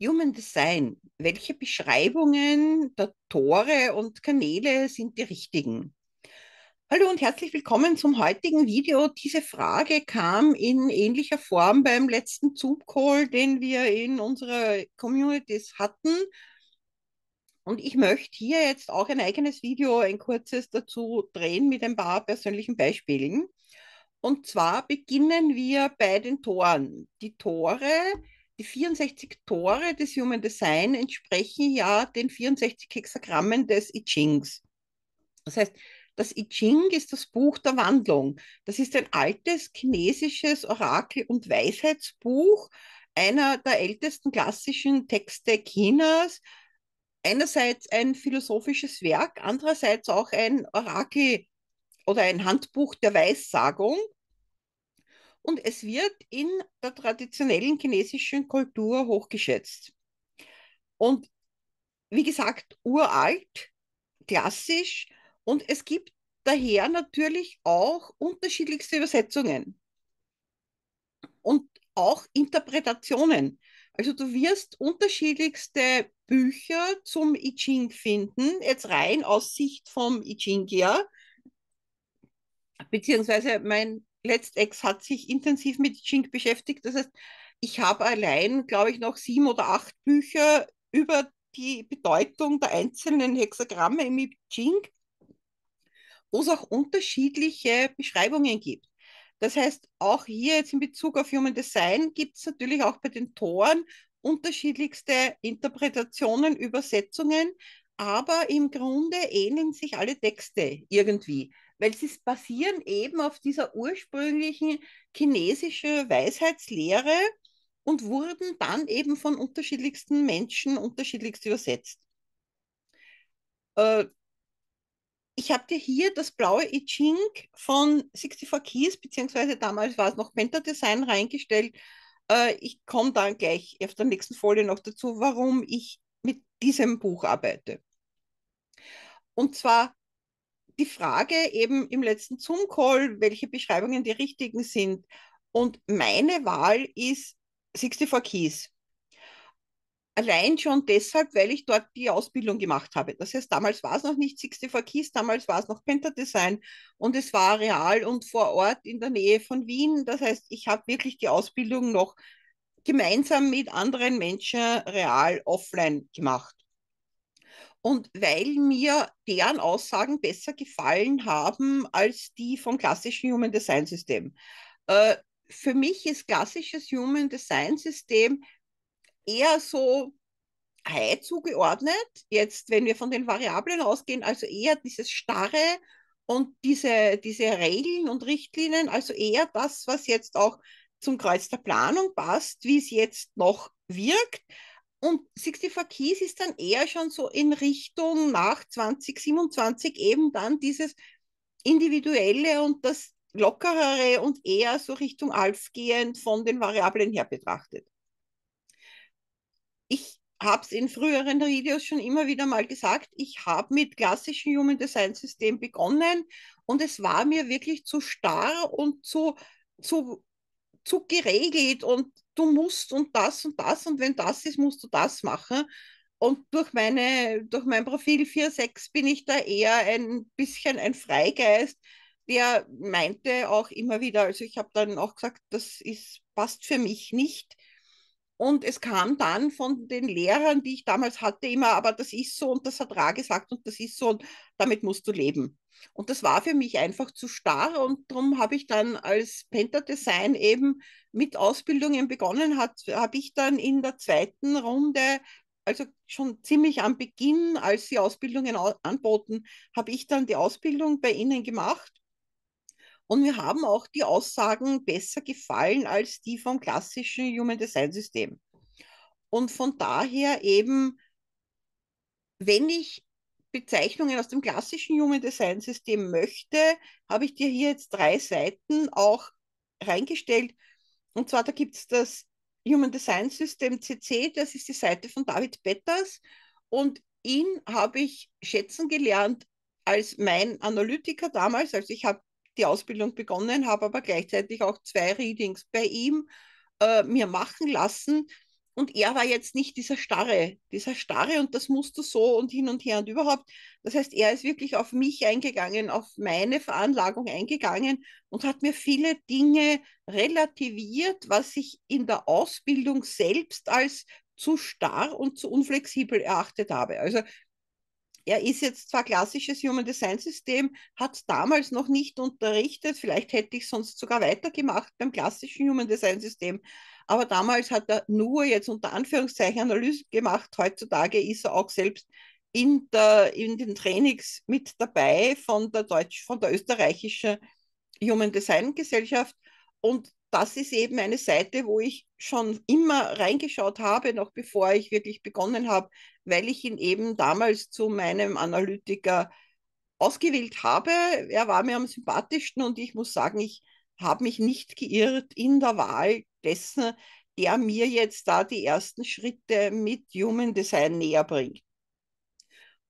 Human Design. Welche Beschreibungen der Tore und Kanäle sind die richtigen? Hallo und herzlich willkommen zum heutigen Video. Diese Frage kam in ähnlicher Form beim letzten Zoom-Call, den wir in unserer Communities hatten. Und ich möchte hier jetzt auch ein eigenes Video, ein kurzes dazu drehen mit ein paar persönlichen Beispielen. Und zwar beginnen wir bei den Toren. Die Tore die 64 Tore des Human Design entsprechen ja den 64 Hexagrammen des I Chings. Das heißt, das I Ching ist das Buch der Wandlung. Das ist ein altes chinesisches Orakel- und Weisheitsbuch, einer der ältesten klassischen Texte Chinas. Einerseits ein philosophisches Werk, andererseits auch ein Orakel oder ein Handbuch der Weissagung und es wird in der traditionellen chinesischen Kultur hochgeschätzt. Und wie gesagt, uralt, klassisch und es gibt daher natürlich auch unterschiedlichste Übersetzungen und auch Interpretationen. Also du wirst unterschiedlichste Bücher zum I Ching finden, jetzt rein aus Sicht vom I Ching ja. beziehungsweise mein Let's hat sich intensiv mit I beschäftigt. Das heißt, ich habe allein, glaube ich, noch sieben oder acht Bücher über die Bedeutung der einzelnen Hexagramme im I wo es auch unterschiedliche Beschreibungen gibt. Das heißt, auch hier jetzt in Bezug auf Human Design gibt es natürlich auch bei den Toren unterschiedlichste Interpretationen, Übersetzungen, aber im Grunde ähneln sich alle Texte irgendwie weil sie basieren eben auf dieser ursprünglichen chinesischen Weisheitslehre und wurden dann eben von unterschiedlichsten Menschen unterschiedlichst übersetzt. Äh, ich habe dir hier das blaue I Ching von 64 Keys, beziehungsweise damals war es noch Penta Design reingestellt. Äh, ich komme dann gleich auf der nächsten Folie noch dazu, warum ich mit diesem Buch arbeite. Und zwar die Frage eben im letzten Zoom-Call, welche Beschreibungen die richtigen sind. Und meine Wahl ist 64 Keys. Allein schon deshalb, weil ich dort die Ausbildung gemacht habe. Das heißt, damals war es noch nicht 64 Keys, damals war es noch Pentadesign und es war real und vor Ort in der Nähe von Wien. Das heißt, ich habe wirklich die Ausbildung noch gemeinsam mit anderen Menschen real offline gemacht. Und weil mir deren Aussagen besser gefallen haben als die vom klassischen Human Design System. Äh, für mich ist klassisches Human Design System eher so high zugeordnet, jetzt wenn wir von den Variablen ausgehen, also eher dieses starre und diese, diese Regeln und Richtlinien, also eher das, was jetzt auch zum Kreuz der Planung passt, wie es jetzt noch wirkt, und 64 Keys ist dann eher schon so in Richtung nach 2027 eben dann dieses individuelle und das lockerere und eher so Richtung Alf gehend von den Variablen her betrachtet. Ich habe es in früheren Videos schon immer wieder mal gesagt, ich habe mit klassischen Human Design System begonnen und es war mir wirklich zu starr und zu, zu, zu geregelt und du musst und das und das und wenn das ist, musst du das machen. Und durch, meine, durch mein Profil 4.6 bin ich da eher ein bisschen ein Freigeist, der meinte auch immer wieder, also ich habe dann auch gesagt, das ist, passt für mich nicht. Und es kam dann von den Lehrern, die ich damals hatte, immer, aber das ist so und das hat Ra gesagt und das ist so und damit musst du leben. Und das war für mich einfach zu starr und darum habe ich dann als Penta Design eben mit Ausbildungen begonnen, habe ich dann in der zweiten Runde, also schon ziemlich am Beginn, als sie Ausbildungen anboten, habe ich dann die Ausbildung bei ihnen gemacht. Und mir haben auch die Aussagen besser gefallen als die vom klassischen Human Design System. Und von daher eben, wenn ich Bezeichnungen aus dem klassischen Human Design System möchte, habe ich dir hier jetzt drei Seiten auch reingestellt. Und zwar, da gibt es das Human Design System CC, das ist die Seite von David Petters. Und ihn habe ich schätzen gelernt als mein Analytiker damals. Also ich habe die Ausbildung begonnen, habe aber gleichzeitig auch zwei Readings bei ihm äh, mir machen lassen. Und er war jetzt nicht dieser Starre, dieser Starre und das musst du so und hin und her und überhaupt. Das heißt, er ist wirklich auf mich eingegangen, auf meine Veranlagung eingegangen und hat mir viele Dinge relativiert, was ich in der Ausbildung selbst als zu starr und zu unflexibel erachtet habe. Also er ist jetzt zwar klassisches Human Design System, hat damals noch nicht unterrichtet, vielleicht hätte ich sonst sogar weitergemacht beim klassischen Human Design System, aber damals hat er nur jetzt unter Anführungszeichen Analyse gemacht. Heutzutage ist er auch selbst in, der, in den Trainings mit dabei von der, Deutsch, von der österreichischen Human Design Gesellschaft. Und das ist eben eine Seite, wo ich schon immer reingeschaut habe, noch bevor ich wirklich begonnen habe, weil ich ihn eben damals zu meinem Analytiker ausgewählt habe. Er war mir am sympathischsten und ich muss sagen, ich habe mich nicht geirrt in der Wahl dessen, der mir jetzt da die ersten Schritte mit Human Design näher bringt.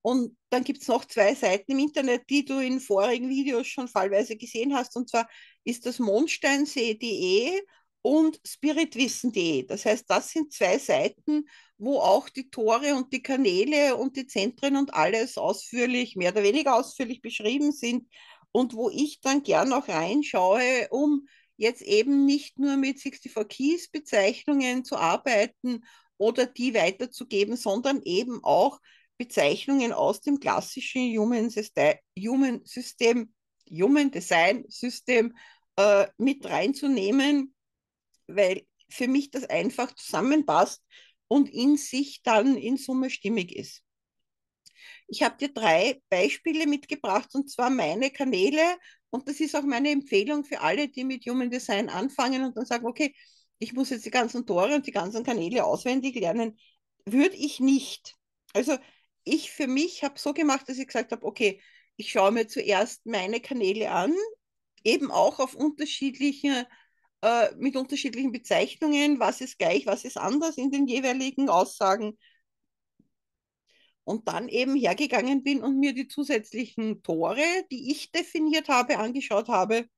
Und dann gibt es noch zwei Seiten im Internet, die du in vorigen Videos schon fallweise gesehen hast. Und zwar ist das mondsteinsee.de und spiritwissen.de. Das heißt, das sind zwei Seiten, wo auch die Tore und die Kanäle und die Zentren und alles ausführlich, mehr oder weniger ausführlich beschrieben sind und wo ich dann gern auch reinschaue, um jetzt eben nicht nur mit 64 Keys Bezeichnungen zu arbeiten oder die weiterzugeben, sondern eben auch Bezeichnungen aus dem klassischen Human, System, Human, System, Human Design System äh, mit reinzunehmen, weil für mich das einfach zusammenpasst und in sich dann in Summe stimmig ist. Ich habe dir drei Beispiele mitgebracht und zwar meine Kanäle und das ist auch meine Empfehlung für alle, die mit Human Design anfangen und dann sagen, okay, ich muss jetzt die ganzen Tore und die ganzen Kanäle auswendig lernen. Würde ich nicht. Also ich für mich habe so gemacht, dass ich gesagt habe, okay, ich schaue mir zuerst meine Kanäle an, eben auch auf unterschiedliche, äh, mit unterschiedlichen Bezeichnungen, was ist gleich, was ist anders in den jeweiligen Aussagen und dann eben hergegangen bin und mir die zusätzlichen Tore, die ich definiert habe, angeschaut habe.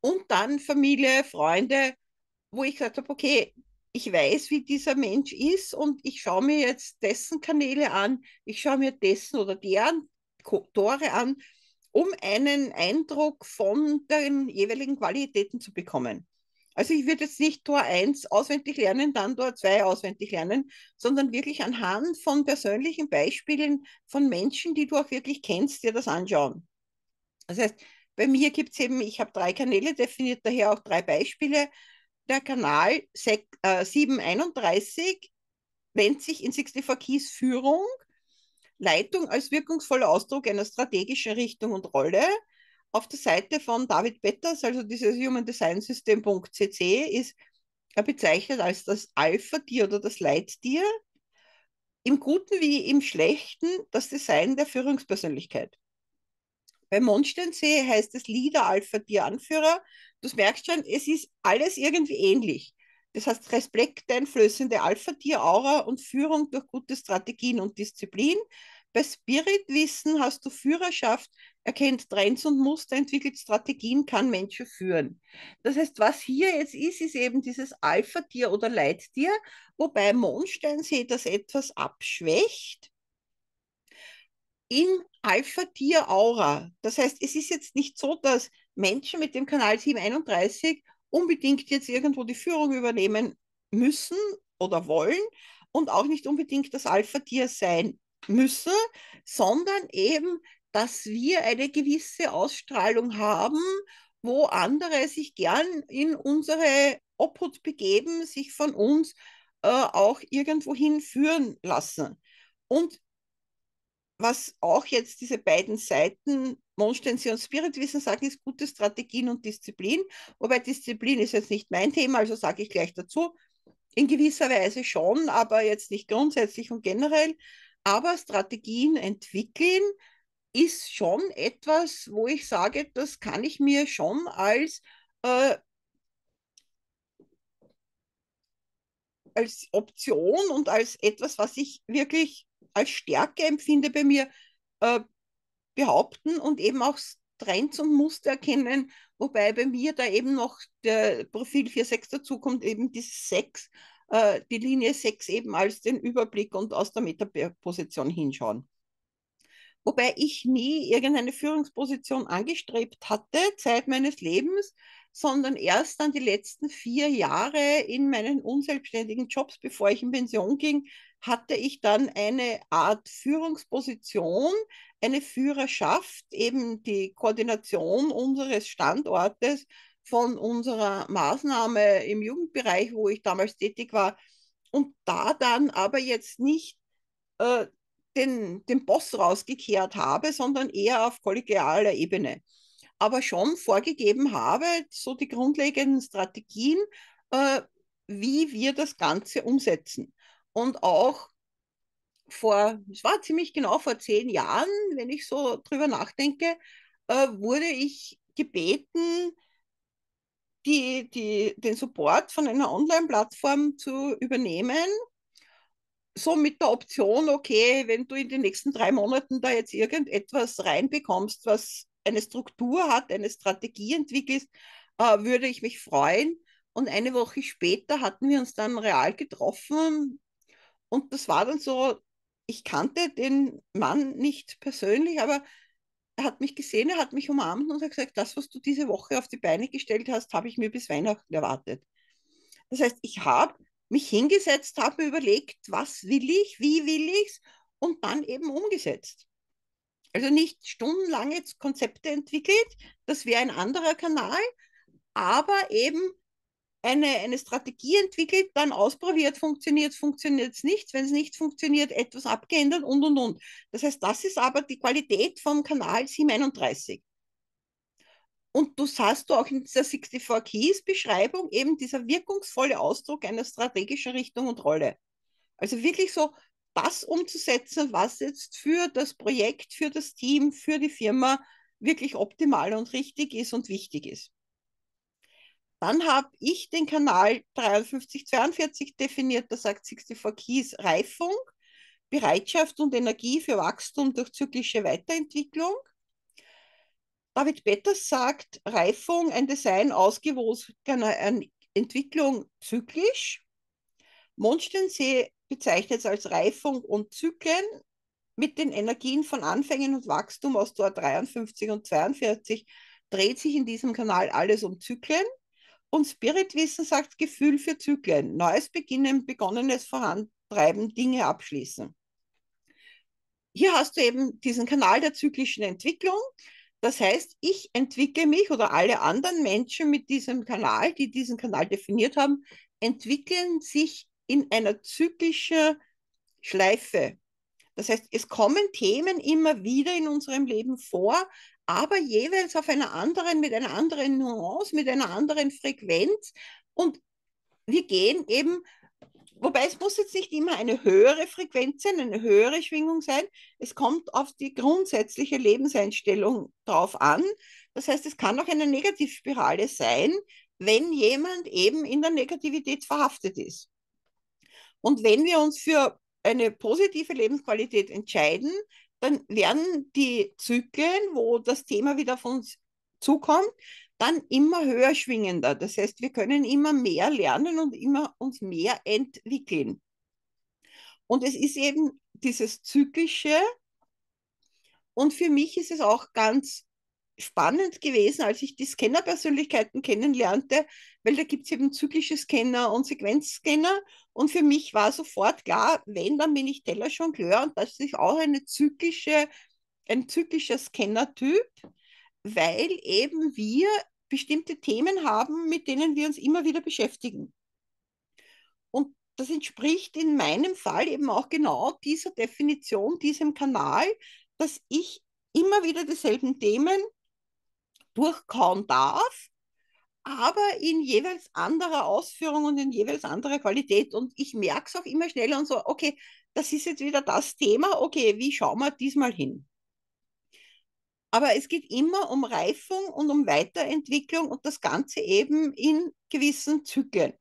Und dann Familie, Freunde, wo ich gesagt habe, okay, ich weiß, wie dieser Mensch ist und ich schaue mir jetzt dessen Kanäle an, ich schaue mir dessen oder deren Tore an, um einen Eindruck von den jeweiligen Qualitäten zu bekommen. Also ich würde jetzt nicht Tor 1 auswendig lernen, dann Tor 2 auswendig lernen, sondern wirklich anhand von persönlichen Beispielen von Menschen, die du auch wirklich kennst, dir das anschauen. Das heißt, bei mir gibt es eben, ich habe drei Kanäle definiert, daher auch drei Beispiele. Der Kanal 731 wendet äh, sich in 64 Keys Führung, Leitung als wirkungsvoller Ausdruck einer strategischen Richtung und Rolle auf der Seite von David Betters, also dieses Human Design System.cc, ist er bezeichnet als das Alpha-Tier oder das Leittier, im Guten wie im Schlechten das Design der Führungspersönlichkeit. Bei Mondsteinsee heißt es Leader, Alpha-Tier, Anführer. Du merkst schon, es ist alles irgendwie ähnlich. Das heißt, Respekt, einflößende Alpha-Tier-Aura und Führung durch gute Strategien und Disziplin. Bei Spiritwissen hast du Führerschaft, erkennt Trends und Muster, entwickelt Strategien, kann Menschen führen. Das heißt, was hier jetzt ist, ist eben dieses Alpha-Tier oder Leittier, wobei Mondsteinsee das etwas abschwächt in Alpha-Tier-Aura. Das heißt, es ist jetzt nicht so, dass Menschen mit dem Kanal 731 unbedingt jetzt irgendwo die Führung übernehmen müssen oder wollen und auch nicht unbedingt das Alpha-Tier sein müssen, sondern eben dass wir eine gewisse Ausstrahlung haben, wo andere sich gern in unsere Obhut begeben, sich von uns äh, auch irgendwohin führen lassen. Und was auch jetzt diese beiden Seiten, Mondstensee und Spiritwissen, sagen, ist gute Strategien und Disziplin. Wobei Disziplin ist jetzt nicht mein Thema, also sage ich gleich dazu. In gewisser Weise schon, aber jetzt nicht grundsätzlich und generell. Aber Strategien entwickeln, ist schon etwas, wo ich sage, das kann ich mir schon als, äh, als Option und als etwas, was ich wirklich als Stärke empfinde bei mir, äh, behaupten und eben auch Trends und Muster erkennen, wobei bei mir da eben noch der Profil 4.6 dazukommt, eben die 6, äh, die Linie 6 eben als den Überblick und aus der Metaposition hinschauen wobei ich nie irgendeine Führungsposition angestrebt hatte, Zeit meines Lebens, sondern erst dann die letzten vier Jahre in meinen unselbstständigen Jobs, bevor ich in Pension ging, hatte ich dann eine Art Führungsposition, eine Führerschaft, eben die Koordination unseres Standortes von unserer Maßnahme im Jugendbereich, wo ich damals tätig war. Und da dann aber jetzt nicht äh, den, den Boss rausgekehrt habe, sondern eher auf kollegialer Ebene. Aber schon vorgegeben habe, so die grundlegenden Strategien, äh, wie wir das Ganze umsetzen. Und auch vor, es war ziemlich genau vor zehn Jahren, wenn ich so drüber nachdenke, äh, wurde ich gebeten, die, die, den Support von einer Online-Plattform zu übernehmen so mit der Option, okay, wenn du in den nächsten drei Monaten da jetzt irgendetwas reinbekommst, was eine Struktur hat, eine Strategie entwickelst, äh, würde ich mich freuen. Und eine Woche später hatten wir uns dann real getroffen und das war dann so, ich kannte den Mann nicht persönlich, aber er hat mich gesehen, er hat mich umarmt und hat gesagt, das, was du diese Woche auf die Beine gestellt hast, habe ich mir bis Weihnachten erwartet. Das heißt, ich habe mich hingesetzt habe, mir überlegt, was will ich, wie will ich es und dann eben umgesetzt. Also nicht stundenlang jetzt Konzepte entwickelt, das wäre ein anderer Kanal, aber eben eine, eine Strategie entwickelt, dann ausprobiert, funktioniert es, funktioniert es nicht, wenn es nicht funktioniert, etwas abgeändert und und und. Das heißt, das ist aber die Qualität vom Kanal 37. Und das hast du auch in dieser 64 Keys Beschreibung eben dieser wirkungsvolle Ausdruck einer strategischen Richtung und Rolle. Also wirklich so das umzusetzen, was jetzt für das Projekt, für das Team, für die Firma wirklich optimal und richtig ist und wichtig ist. Dann habe ich den Kanal 5342 definiert, da sagt 64 Keys Reifung, Bereitschaft und Energie für Wachstum durch zyklische Weiterentwicklung. David Betters sagt, Reifung, ein Design ausgewogener Entwicklung zyklisch. Mondsteinsee bezeichnet es als Reifung und Zyklen mit den Energien von Anfängen und Wachstum aus Tor 53 und 42 dreht sich in diesem Kanal alles um Zyklen. Und Spiritwissen sagt Gefühl für Zyklen, neues Beginnen, begonnenes Vorantreiben, Dinge abschließen. Hier hast du eben diesen Kanal der zyklischen Entwicklung. Das heißt, ich entwickle mich oder alle anderen Menschen mit diesem Kanal, die diesen Kanal definiert haben, entwickeln sich in einer zyklischen Schleife. Das heißt, es kommen Themen immer wieder in unserem Leben vor, aber jeweils auf einer anderen, mit einer anderen Nuance, mit einer anderen Frequenz. Und wir gehen eben wobei es muss jetzt nicht immer eine höhere Frequenz sein, eine höhere Schwingung sein. Es kommt auf die grundsätzliche Lebenseinstellung drauf an. Das heißt, es kann auch eine Negativspirale sein, wenn jemand eben in der Negativität verhaftet ist. Und wenn wir uns für eine positive Lebensqualität entscheiden, dann werden die Zyklen, wo das Thema wieder auf uns zukommt, dann immer höher schwingender. Das heißt, wir können immer mehr lernen und immer uns mehr entwickeln. Und es ist eben dieses Zyklische. Und für mich ist es auch ganz spannend gewesen, als ich die Scanner-Persönlichkeiten kennenlernte, weil da gibt es eben zyklische Scanner und Sequenzscanner. Und für mich war sofort klar, wenn, dann bin ich Teller Jongleur und das ist auch eine zyklische, ein zyklischer Scanner-Typ weil eben wir bestimmte Themen haben, mit denen wir uns immer wieder beschäftigen. Und das entspricht in meinem Fall eben auch genau dieser Definition, diesem Kanal, dass ich immer wieder dieselben Themen durchkauen darf, aber in jeweils anderer Ausführung und in jeweils anderer Qualität. Und ich merke es auch immer schneller und so, okay, das ist jetzt wieder das Thema, okay, wie schauen wir diesmal hin? Aber es geht immer um Reifung und um Weiterentwicklung und das Ganze eben in gewissen Zyklen.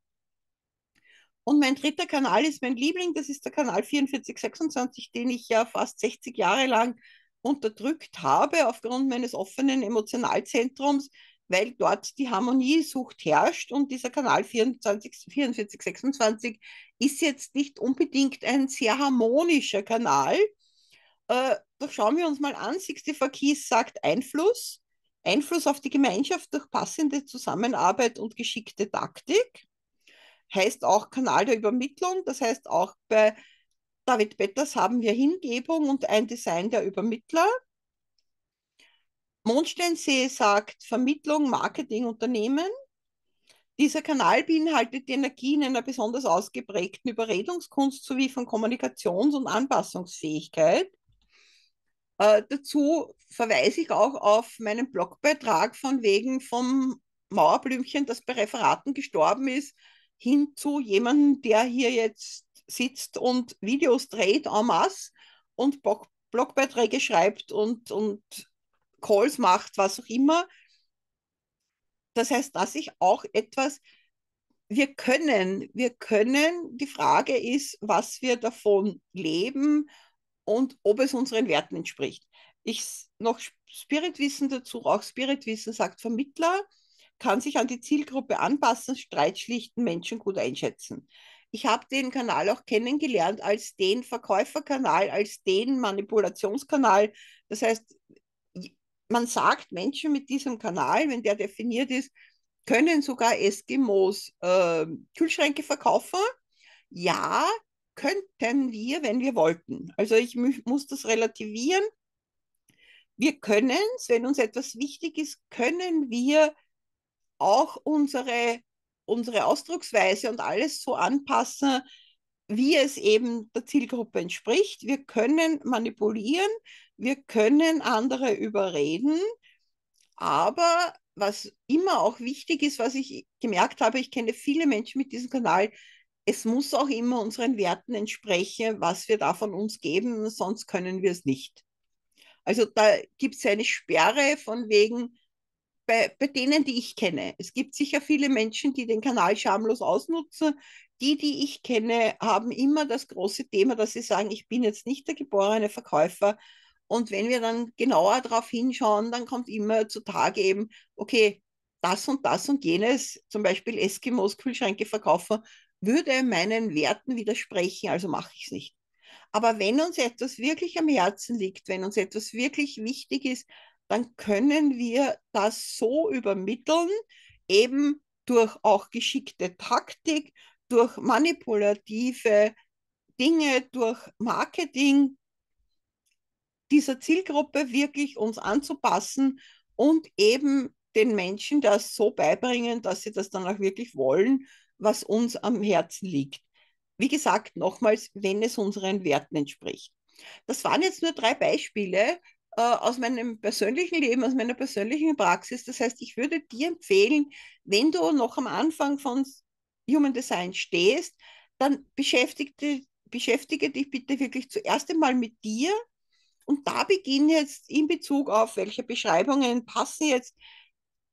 Und mein dritter Kanal ist mein Liebling, das ist der Kanal 4426, den ich ja fast 60 Jahre lang unterdrückt habe aufgrund meines offenen Emotionalzentrums, weil dort die Harmoniesucht herrscht und dieser Kanal 4426 ist jetzt nicht unbedingt ein sehr harmonischer Kanal. Äh, doch schauen wir uns mal an. 64 Keys sagt Einfluss, Einfluss auf die Gemeinschaft durch passende Zusammenarbeit und geschickte Taktik. Heißt auch Kanal der Übermittlung, das heißt auch bei David Betters haben wir Hingebung und ein Design der Übermittler. Mondsteinsee sagt Vermittlung, Marketing, Unternehmen. Dieser Kanal beinhaltet die Energie in einer besonders ausgeprägten Überredungskunst sowie von Kommunikations- und Anpassungsfähigkeit. Äh, dazu verweise ich auch auf meinen Blogbeitrag von wegen vom Mauerblümchen, das bei Referaten gestorben ist, hin zu jemandem, der hier jetzt sitzt und Videos dreht en masse und Blog Blogbeiträge schreibt und, und Calls macht, was auch immer. Das heißt, dass ich auch etwas, wir können, wir können, die Frage ist, was wir davon leben und ob es unseren Werten entspricht. Ich noch Spiritwissen dazu, auch Spiritwissen sagt Vermittler, kann sich an die Zielgruppe anpassen, Streit schlichten, Menschen gut einschätzen. Ich habe den Kanal auch kennengelernt als den Verkäuferkanal, als den Manipulationskanal. Das heißt, man sagt, Menschen mit diesem Kanal, wenn der definiert ist, können sogar Eskimos äh, Kühlschränke verkaufen. Ja, könnten wir, wenn wir wollten. Also ich muss das relativieren. Wir können es, wenn uns etwas wichtig ist, können wir auch unsere, unsere Ausdrucksweise und alles so anpassen, wie es eben der Zielgruppe entspricht. Wir können manipulieren, wir können andere überreden, aber was immer auch wichtig ist, was ich gemerkt habe, ich kenne viele Menschen mit diesem Kanal, es muss auch immer unseren Werten entsprechen, was wir da von uns geben, sonst können wir es nicht. Also da gibt es eine Sperre von wegen, bei, bei denen, die ich kenne. Es gibt sicher viele Menschen, die den Kanal schamlos ausnutzen. Die, die ich kenne, haben immer das große Thema, dass sie sagen, ich bin jetzt nicht der geborene Verkäufer. Und wenn wir dann genauer darauf hinschauen, dann kommt immer zutage eben, okay, das und das und jenes, zum Beispiel Eskimos Kühlschränke verkaufen, würde meinen Werten widersprechen, also mache ich es nicht. Aber wenn uns etwas wirklich am Herzen liegt, wenn uns etwas wirklich wichtig ist, dann können wir das so übermitteln, eben durch auch geschickte Taktik, durch manipulative Dinge, durch Marketing dieser Zielgruppe wirklich uns anzupassen und eben den Menschen das so beibringen, dass sie das dann auch wirklich wollen was uns am Herzen liegt. Wie gesagt, nochmals, wenn es unseren Werten entspricht. Das waren jetzt nur drei Beispiele äh, aus meinem persönlichen Leben, aus meiner persönlichen Praxis. Das heißt, ich würde dir empfehlen, wenn du noch am Anfang von Human Design stehst, dann beschäftige, beschäftige dich bitte wirklich zuerst einmal mit dir. Und da beginne jetzt in Bezug auf, welche Beschreibungen passen jetzt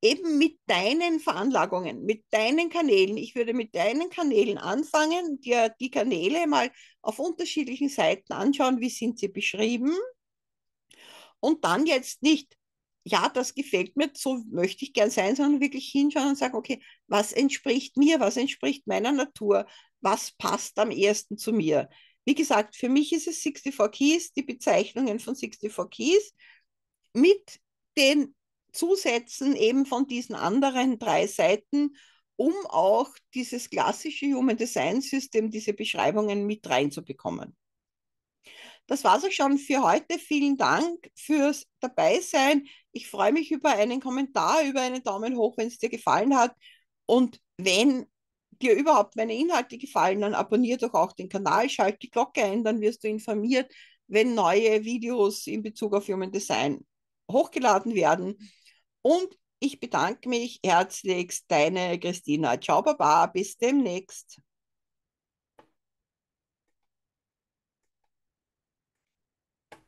eben mit deinen Veranlagungen, mit deinen Kanälen. Ich würde mit deinen Kanälen anfangen, dir die Kanäle mal auf unterschiedlichen Seiten anschauen, wie sind sie beschrieben. Und dann jetzt nicht, ja, das gefällt mir, so möchte ich gern sein, sondern wirklich hinschauen und sagen, okay, was entspricht mir, was entspricht meiner Natur, was passt am ehesten zu mir. Wie gesagt, für mich ist es 64 Keys, die Bezeichnungen von 64 Keys mit den Zusätzen eben von diesen anderen drei Seiten, um auch dieses klassische Human Design System, diese Beschreibungen mit reinzubekommen. Das war es auch schon für heute. Vielen Dank fürs Dabeisein. Ich freue mich über einen Kommentar, über einen Daumen hoch, wenn es dir gefallen hat. Und wenn dir überhaupt meine Inhalte gefallen, dann abonniere doch auch den Kanal, schalt die Glocke ein, dann wirst du informiert, wenn neue Videos in Bezug auf Human Design hochgeladen werden. Und ich bedanke mich herzlichst, deine Christina. Ciao, Baba, bis demnächst.